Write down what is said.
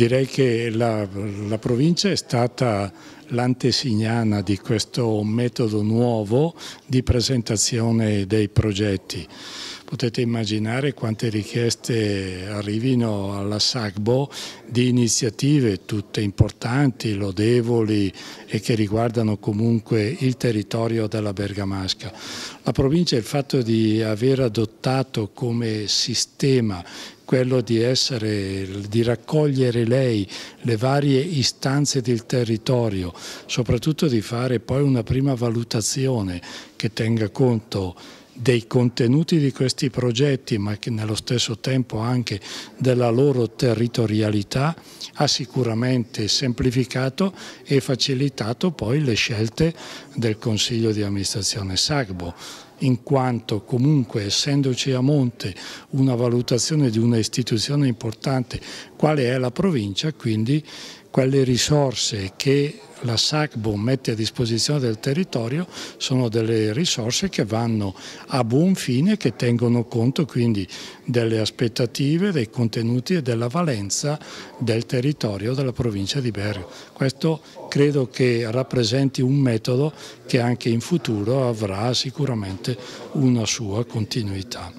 Direi che la, la, provincia è stata l'antesignana di questo metodo nuovo di presentazione dei progetti potete immaginare quante richieste arrivino alla SACBO di iniziative tutte importanti, lodevoli e che riguardano comunque il territorio della Bergamasca. La provincia il fatto di aver adottato come sistema quello di, essere, di raccogliere lei le varie istanze del territorio, soprattutto di fare poi una prima valutazione che tenga conto dei contenuti di questi progetti, ma che nello stesso tempo anche della loro territorialità, ha sicuramente semplificato e facilitato poi le scelte del Consiglio di amministrazione Sagbo in quanto comunque essendoci a monte una valutazione di un'istituzione importante quale è la provincia, quindi quelle risorse che la SACBO mette a disposizione del territorio sono delle risorse che vanno a buon fine, che tengono conto quindi delle aspettative, dei contenuti e della valenza del territorio della provincia di Bergamo. Questo credo che rappresenti un metodo che anche in futuro avrà sicuramente una sua continuità.